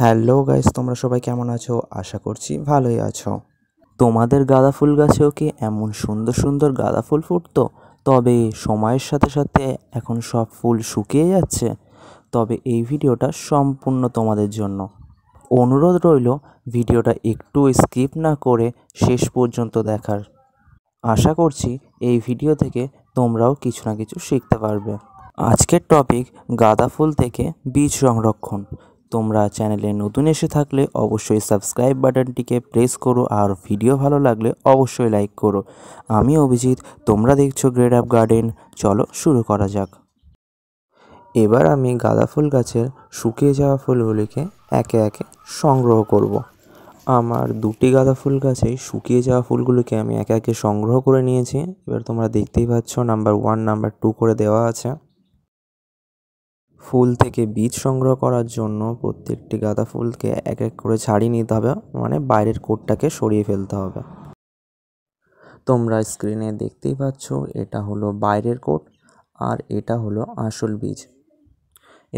Hello guys তোমরা সবাই কেমন আছো আশা করছি ভালোই আছো তোমাদের গাঁদা ফুল গাছেও কি এমন সুন্দর সুন্দর গাঁদা ফুল ফুটতো তবে সময়ের সাথে সাথে এখন সব ফুল শুকিয়ে যাচ্ছে তবে এই ভিডিওটা সম্পূর্ণ তোমাদের জন্য অনুরোধ রইল ভিডিওটা একটু স্কিপ না করে শেষ পর্যন্ত দেখার আশা করছি এই ভিডিও থেকে তোমরাও কিছু না কিছু শিখতে পারবে আজকের টপিক গাঁদা ফুল থেকে বীজ সংরক্ষণ তোমরা চ্যানেলে নতুন এসে থাকলে অবশ্যই সাবস্ক্রাইব বাটনটিকে প্রেস করো আর ভিডিও ভালো লাগলে অবশ্যই লাইক করো আমি অভিজিৎ তোমরা দেখছো গ্রেড আপ গার্ডেন চলো শুরু করা যাক এবার আমি গাঁদা ফুল গাছের শুকিয়ে যাওয়া ফুলগুলিকে একে একে সংগ্রহ করব। আমার দুটি গাঁদা ফুল গাছে শুকিয়ে যাওয়া ফুলগুলিকে আমি একে একে সংগ্রহ করে নিয়েছি এবার তোমরা দেখতেই পাচ্ছ নাম্বার ওয়ান নাম্বার টু করে দেওয়া আছে ফুল থেকে বীজ সংগ্রহ করার জন্য প্রত্যেকটি গাঁদা ফুলকে এক এক করে ছাড়িয়ে নিতে হবে মানে বাইরের কোটটাকে সরিয়ে ফেলতে হবে তোমরা স্ক্রিনে দেখতেই পাচ্ছ এটা হলো বাইরের কোট আর এটা হলো আসল বীজ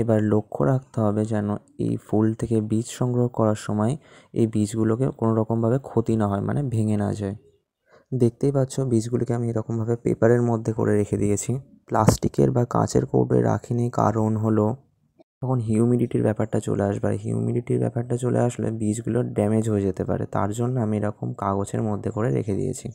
এবার লক্ষ্য রাখতে হবে যেন এই ফুল থেকে বীজ সংগ্রহ করার সময় এই বীজগুলোকে কোনো রকমভাবে ক্ষতি না হয় মানে ভেঙে না যায় দেখতেই পাচ্ছ বীজগুলিকে আমি এরকমভাবে পেপারের মধ্যে করে রেখে দিয়েছি প্লাস্টিকের বা কাঁচের কৌটোয় রাখিনি কারণ হলো তখন হিউমিডিটির ব্যাপারটা চলে আসবে আর হিউমিডিটির ব্যাপারটা চলে আসলে বীজগুলো ড্যামেজ হয়ে যেতে পারে তার জন্য আমি এরকম কাগজের মধ্যে করে রেখে দিয়েছি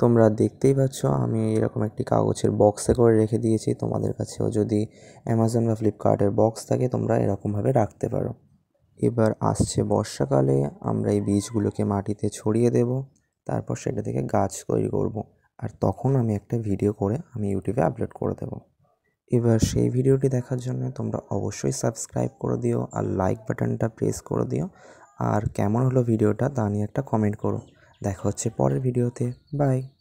তোমরা দেখতেই পাচ্ছ আমি এরকম একটি কাগজের বক্সে করে রেখে দিয়েছি তোমাদের কাছেও যদি অ্যামাজন বা ফ্লিপকার্টের বক্স থাকে তোমরা এরকমভাবে রাখতে পারো এবার আসছে বর্ষাকালে আমরা এই বীজগুলোকে মাটিতে ছড়িয়ে দেব তারপর সেটা থেকে গাছ তৈরি করব। আর তখন আমি একটা ভিডিও করে আমি ইউটিউবে আপলোড করে দেবো এবার সেই ভিডিওটি দেখার জন্য তোমরা অবশ্যই সাবস্ক্রাইব করে দিও আর লাইক বাটনটা প্রেস করে দিও আর কেমন হলো ভিডিওটা তা নিয়ে একটা কমেন্ট করো দেখা হচ্ছে পরের ভিডিওতে বাই